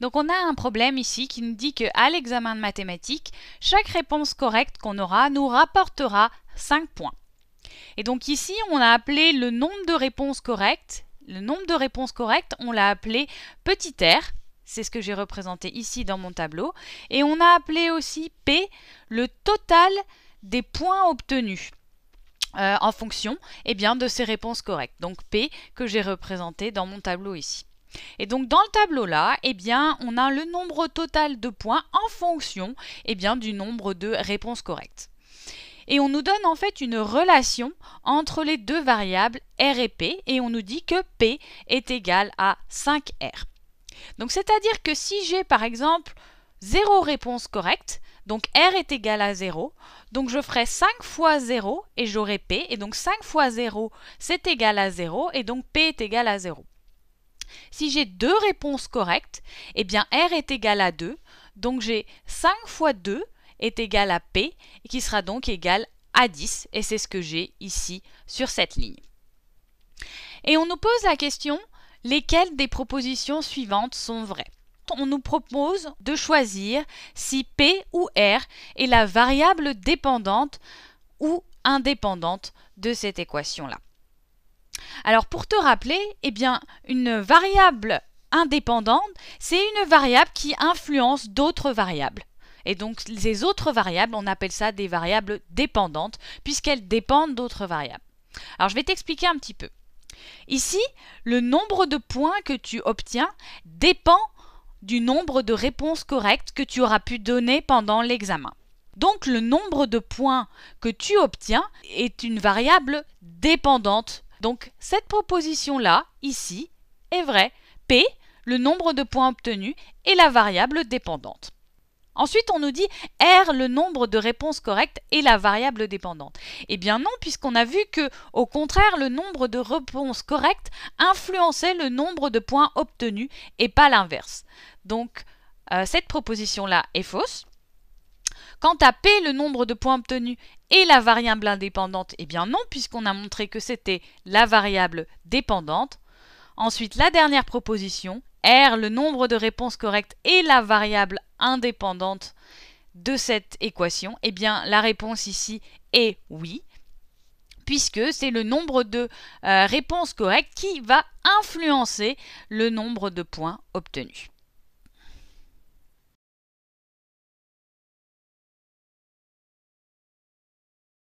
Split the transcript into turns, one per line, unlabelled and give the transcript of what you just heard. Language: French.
Donc on a un problème ici qui nous dit qu'à l'examen de mathématiques, chaque réponse correcte qu'on aura nous rapportera 5 points. Et donc ici, on a appelé le nombre de réponses correctes. Le nombre de réponses correctes, on l'a appelé petit r. C'est ce que j'ai représenté ici dans mon tableau. Et on a appelé aussi P le total des points obtenus. Euh, en fonction eh bien, de ces réponses correctes. Donc P que j'ai représenté dans mon tableau ici. Et donc dans le tableau là, eh on a le nombre total de points en fonction eh du nombre de réponses correctes. Et on nous donne en fait une relation entre les deux variables R et P et on nous dit que P est égal à 5R. Donc c'est-à-dire que si j'ai par exemple 0 réponses correctes, donc R est égal à 0, donc je ferai 5 fois 0 et j'aurai P, et donc 5 fois 0 c'est égal à 0, et donc P est égal à 0. Si j'ai deux réponses correctes, eh bien R est égal à 2, donc j'ai 5 fois 2 est égal à P, qui sera donc égal à 10, et c'est ce que j'ai ici sur cette ligne. Et on nous pose la question, lesquelles des propositions suivantes sont vraies on nous propose de choisir si P ou R est la variable dépendante ou indépendante de cette équation-là. Alors pour te rappeler, eh bien, une variable indépendante, c'est une variable qui influence d'autres variables. Et donc les autres variables, on appelle ça des variables dépendantes, puisqu'elles dépendent d'autres variables. Alors je vais t'expliquer un petit peu. Ici, le nombre de points que tu obtiens dépend du nombre de réponses correctes que tu auras pu donner pendant l'examen. Donc le nombre de points que tu obtiens est une variable dépendante donc cette proposition-là, ici, est vraie. P, le nombre de points obtenus, est la variable dépendante. Ensuite, on nous dit R, le nombre de réponses correctes est la variable dépendante. Eh bien non, puisqu'on a vu que, au contraire, le nombre de réponses correctes influençait le nombre de points obtenus et pas l'inverse. Donc, euh, cette proposition-là est fausse. Quant à P, le nombre de points obtenus et la variable indépendante, eh bien non, puisqu'on a montré que c'était la variable dépendante. Ensuite, la dernière proposition, R, le nombre de réponses correctes et la variable indépendante de cette équation, eh bien la réponse ici est oui, puisque c'est le nombre de euh, réponses correctes qui va influencer le nombre de points obtenus.